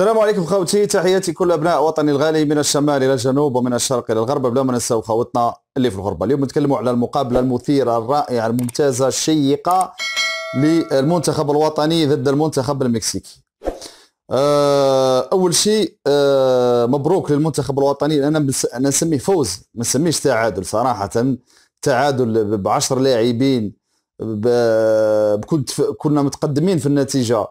السلام عليكم خوتي تحياتي كل ابناء وطني الغالي من الشمال الى الجنوب ومن الشرق الى الغرب بلا ما ننساو خوتنا اللي في الغربه اليوم نتكلموا على المقابله المثيره الرائعه الممتازه الشيقه للمنتخب الوطني ضد المنتخب المكسيكي آه، اول شيء آه، مبروك للمنتخب الوطني انا نسميه فوز ما نسميش تعادل صراحه تعادل ب 10 لاعبين كنت كنا متقدمين في النتيجه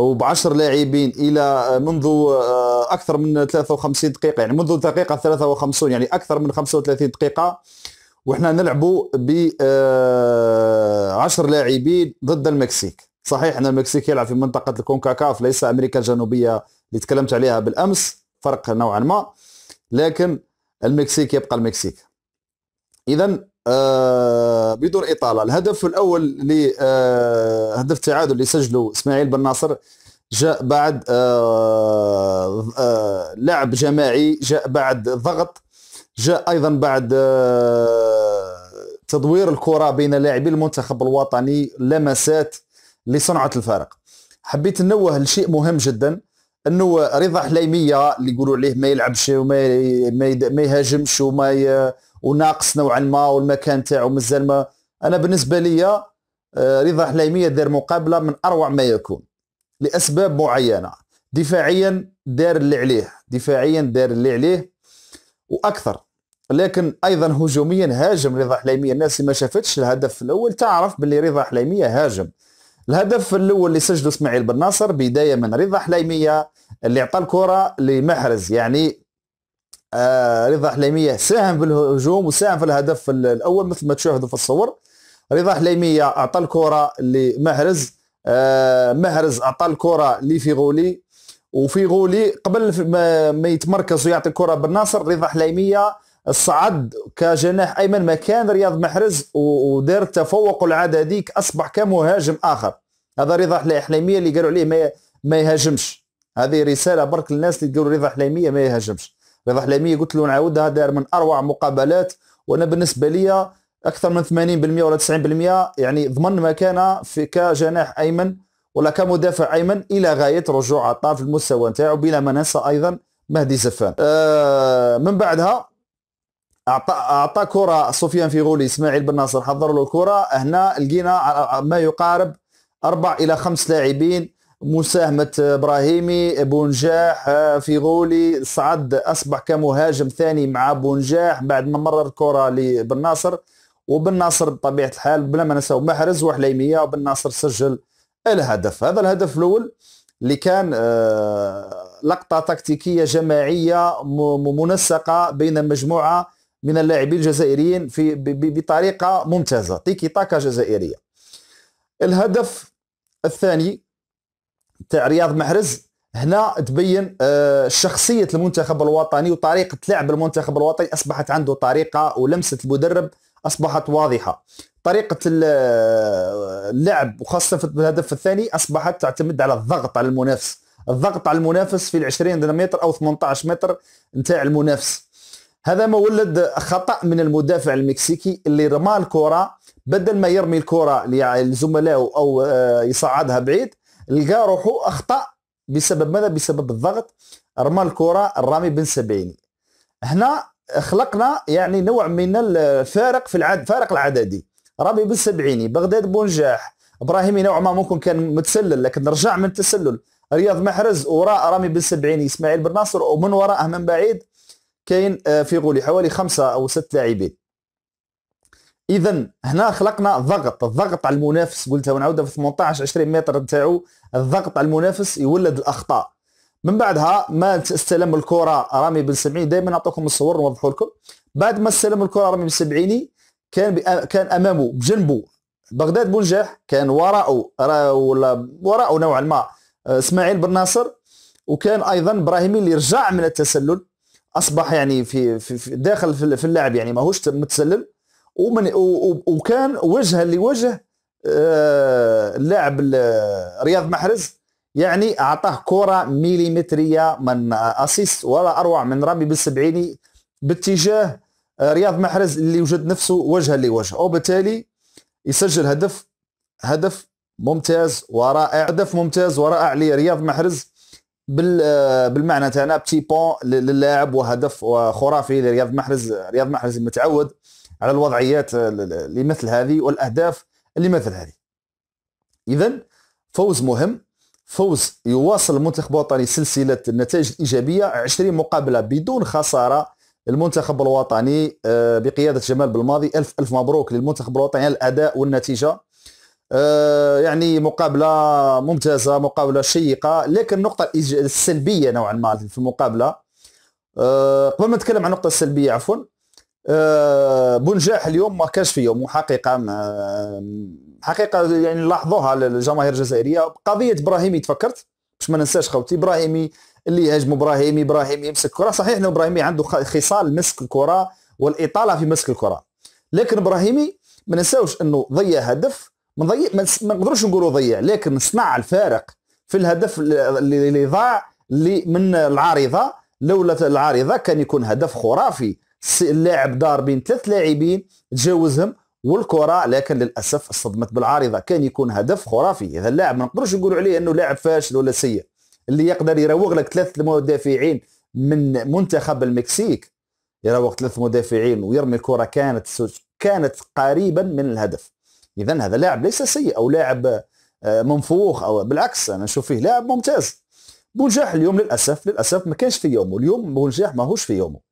وبعشر لاعبين الى منذ آه، اكثر من 53 دقيقه يعني منذ دقيقه 53 يعني اكثر من 35 دقيقه وحنا نلعبوا ب 10 آه، لاعبين ضد المكسيك صحيح ان المكسيك يلعب في منطقه الكونكاكاف ليس امريكا الجنوبيه اللي تكلمت عليها بالامس فرق نوعا ما لكن المكسيك يبقى المكسيك اذا آه، بدون اطاله الهدف الاول اللي آه، هدف التعادل اللي سجله اسماعيل بن ناصر جاء بعد آه، لعب جماعي جاء بعد ضغط جاء ايضا بعد تدوير الكره بين لاعبي المنتخب الوطني لمسات لصنعه الفارق حبيت ننوه لشيء مهم جدا انه رضا حليميه اللي يقولوا عليه ما يلعبش وما ما يهاجمش وما وناقص نوعا ما والمكان تاعو مازال ما انا بالنسبه لي آه، رضا حليمية دار مقابله من اروع ما يكون لاسباب معينه دفاعيا دار اللي عليه دفاعيا دار اللي عليه واكثر لكن ايضا هجوميا هاجم رضا حليمية الناس اللي ما شافتش الهدف الاول تعرف باللي رضا حليمية هاجم الهدف الاول اللي سجله اسماعيل بن ناصر بدايه من رضا حليمية اللي عطى الكره لمحرز يعني آه، رضا حليميه ساهم في الهجوم وساهم في الهدف الاول مثل ما تشاهدوا في الصور رضا حليميه اعطى الكره لمهرز آه، مهرز اعطى الكره لفيغولي غولي قبل ما, يتمركز ويعطي الكره بالناصر رضا حليميه صعد كجناح ايمن مكان رياض محرز ودار التفوق العددي اصبح كمهاجم اخر هذا رضا حليميه اللي قالوا عليه ما ما يهاجمش هذه رساله برك للناس اللي تقول رضا حليميه ما يهاجمش رضا حلاميه قلت له نعاودها دار من اروع مقابلات وانا بالنسبه لي اكثر من 80% ولا 90% يعني ضمن مكانه في كجناح ايمن ولا كمدافع ايمن الى غايه رجوع عطار في المستوى نتاعو بلا ما ننسى ايضا مهدي زفان آه من بعدها اعطى اعطى كره سفيان فيغولي اسماعيل بن ناصر حضر له الكره هنا لقينا ما يقارب اربع الى خمس لاعبين مساهمة إبراهيمي بونجاح آه، في غولي صعد أصبح كمهاجم ثاني مع بونجاح بعد ما مرر الكرة لبن ناصر وبن ناصر بطبيعة الحال بلا ما نساو محرز وحليمية وبن ناصر سجل الهدف هذا الهدف الأول اللي كان آه، لقطة تكتيكية جماعية منسقة بين مجموعة من اللاعبين الجزائريين في بطريقة ممتازة تيكي تاكا جزائرية الهدف الثاني تاع رياض محرز هنا تبين آه، شخصيه المنتخب الوطني وطريقه لعب المنتخب الوطني اصبحت عنده طريقه ولمسه المدرب اصبحت واضحه طريقه آه، اللعب وخاصه في الهدف الثاني اصبحت تعتمد على الضغط على المنافس الضغط على المنافس في ال 20 متر او 18 متر نتاع المنافس هذا ما ولد خطا من المدافع المكسيكي اللي رمى الكره بدل ما يرمي الكره لزملائه او آه، يصعدها بعيد لقى روحه اخطا بسبب ماذا بسبب الضغط رمى الكره الرامي بن سبعيني هنا خلقنا يعني نوع من الفارق في العد فارق العددي رامي بن سبعيني بغداد بونجاح ابراهيمي نوع ما ممكن كان متسلل لكن رجع من التسلل رياض محرز وراء رامي بن سبعيني اسماعيل بن ناصر ومن وراءه من بعيد كاين آه، في غولي حوالي خمسه او ست لاعبين اذا هنا خلقنا ضغط الضغط على المنافس قلتها ونعاودها في 18 20 متر نتاعو الضغط على المنافس يولد الاخطاء من بعدها ما استلم الكره رامي بن سبعين دائما نعطيكم الصور نوضحوا لكم بعد ما استلم الكره رامي بن سبعيني كان كان امامه بجنبه بغداد بنجاح كان وراءه ولا وراءه نوعا ما آه، اسماعيل بن ناصر وكان ايضا ابراهيمي اللي رجع من التسلل اصبح يعني في, في, في داخل في, في اللعب يعني ماهوش متسلل ومن وكان وجها لوجه اللاعب آه، رياض محرز يعني اعطاه كره مليمتريه من اسيست ولا اروع من رامي بالسبعيني باتجاه آه، رياض محرز اللي وجد نفسه وجها لوجه وبالتالي يسجل هدف هدف ممتاز ورائع هدف ممتاز ورائع لرياض محرز آه، بالمعنى تاعنا بتي بون للاعب وهدف خرافي لرياض محرز رياض محرز متعود على الوضعيات اللي مثل هذه والاهداف اللي مثل هذه اذا فوز مهم فوز يواصل المنتخب الوطني سلسله النتائج الايجابيه 20 مقابله بدون خساره المنتخب الوطني آه، بقياده جمال بالماضي الف الف مبروك للمنتخب الوطني على الاداء والنتيجه آه، يعني مقابله ممتازه مقابله شيقه لكن النقطه السلبيه نوعا ما في المقابله آه، قبل ما نتكلم عن النقطه السلبيه عفوا آه، بنجاح اليوم ما كاش في يوم حقيقه آه، حقيقه يعني لاحظوها الجماهير الجزائريه قضيه ابراهيمي تفكرت باش ما ننساش خوتي ابراهيمي اللي يهاجم ابراهيمي ابراهيمي يمسك الكره صحيح أن ابراهيمي عنده خصال مسك الكره والاطاله في مسك الكره لكن ابراهيمي ما ننساوش انه ضيع هدف ما ضيع ما نقدروش نقولوا ضيع لكن صنع الفارق في الهدف اللي ضاع اللي من العارضه لولا العارضه كان يكون هدف خرافي اللاعب دار بين ثلاث لاعبين تجاوزهم والكره لكن للاسف صدمت بالعارضه كان يكون هدف خرافي هذا اللاعب ما نقدروش نقولوا عليه انه لاعب فاشل ولا سيء اللي يقدر يراوغ لك ثلاث مدافعين من منتخب المكسيك يراوغ ثلاث مدافعين ويرمي الكره كانت كانت قريبا من الهدف اذا هذا لاعب ليس سيء او لاعب آه، منفوخ او بالعكس انا نشوف فيه لاعب ممتاز بونجاح اليوم للاسف للاسف ما كانش في يومه اليوم بونجاح ماهوش في يومه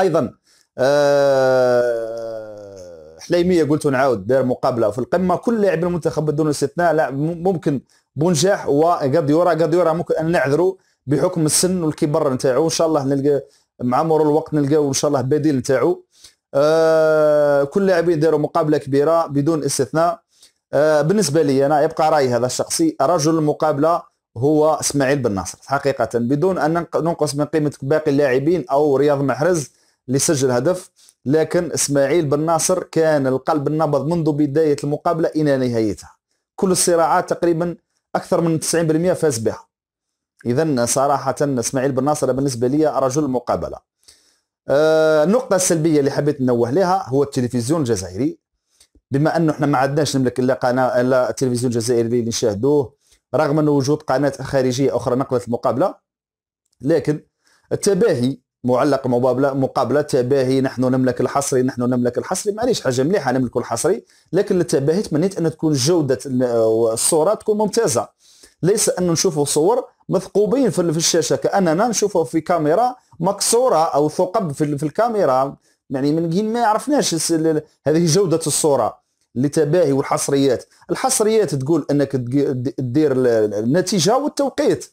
ايضا آه، حليميه قلت نعاود دار مقابله في القمه كل لاعب المنتخب بدون استثناء لاعب ممكن بونجاح وغارديورا غارديورا ممكن ان نعذرو بحكم السن والكبر نتاعو ان شاء الله نلقى مع مرور الوقت نلقاو ان شاء الله بديل نتاعو آه كل لاعبين داروا مقابله كبيره بدون استثناء آه بالنسبه لي انا يبقى رايي هذا الشخصي رجل المقابله هو اسماعيل بن ناصر حقيقه بدون ان ننقص من قيمه باقي اللاعبين او رياض محرز اللي سجل هدف لكن اسماعيل بن ناصر كان القلب النبض منذ بدايه المقابله الى نهايتها كل الصراعات تقريبا اكثر من 90% فاز بها اذا صراحه اسماعيل بن ناصر بالنسبه لي رجل المقابله آه، النقطه السلبيه اللي حبيت ننوه لها هو التلفزيون الجزائري بما انه احنا ما عدناش نملك الا قناه الا التلفزيون الجزائري اللي نشاهدوه رغم أن وجود قناه خارجيه اخرى نقلت المقابله لكن التباهي معلق مقابله مقابله تباهي نحن نملك الحصري نحن نملك الحصري معليش حاجه مليحه نملك الحصري لكن التباهي تمنيت ان تكون جوده الصوره تكون ممتازه ليس ان نشوفوا صور مثقوبين في الشاشه كاننا نشوفوا في كاميرا مكسوره او ثقب في الكاميرا يعني من ما عرفناش هذه جوده الصوره لتباهي والحصريات الحصريات تقول انك تدير النتيجه والتوقيت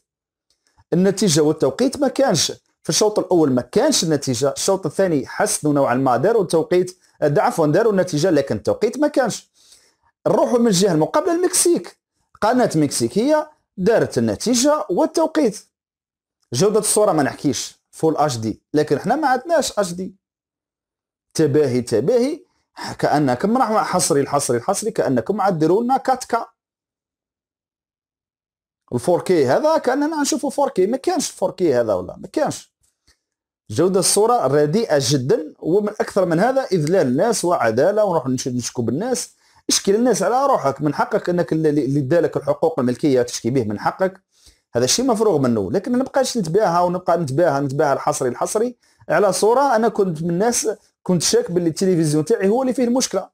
النتيجه والتوقيت ما كانش في الشوط الاول ما كانش النتيجه الشوط الثاني حسنوا نوعا ما داروا التوقيت عفوا داروا النتيجه لكن التوقيت ما كانش نروحوا من الجهه المقابله المكسيك قناه مكسيكيه دارت النتيجه والتوقيت جوده الصوره ما نحكيش فول اتش دي لكن احنا ما عندناش اتش دي تباهي تباهي كانكم راح حصري الحصري الحصري كانكم عاد لنا 4 الفور كي هذا كاننا نشوفوا فور كي ما كانش الفور كي هذا ولا ما كانش جودة الصورة رديئة جدا ومن أكثر من هذا إذلال الناس وعدالة ونروح نشكو بالناس اشكي للناس على روحك من حقك أنك اللي دالك الحقوق الملكية تشكي به من حقك هذا الشيء مفروغ منه لكن ما نبقاش نتباهى ونبقى نتباهى نتباهى الحصري الحصري على صورة أنا كنت من الناس كنت شاك باللي التلفزيون تاعي هو اللي فيه المشكلة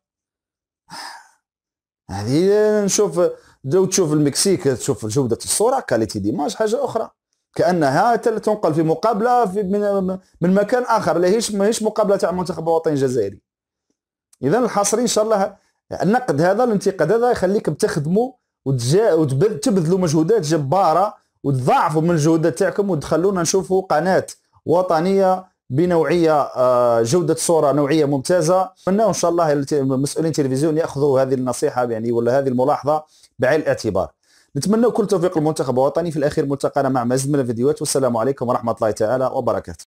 هذه نشوف لو تشوف المكسيك تشوف جودة الصورة كاليتي ديماج حاجة أخرى كانها تنقل في مقابله في من, من مكان اخر هيش ماهيش مقابله تاع منتخب الوطني الجزائري اذا الحصري ان شاء الله النقد هذا الانتقاد هذا يخليك بتخدموا وتبذلوا مجهودات جباره وتضاعفوا من الجهود تاعكم وتخلونا نشوفوا قناه وطنيه بنوعيه آه، جوده صوره نوعيه ممتازه نتمنى ان شاء الله المسؤولين التلفزيون ياخذوا هذه النصيحه يعني ولا هذه الملاحظه بعين الاعتبار نتمنى كل توفيق المنتخب الوطني في الاخير ملتقانا مع مزيد من الفيديوهات والسلام عليكم ورحمه الله تعالى وبركاته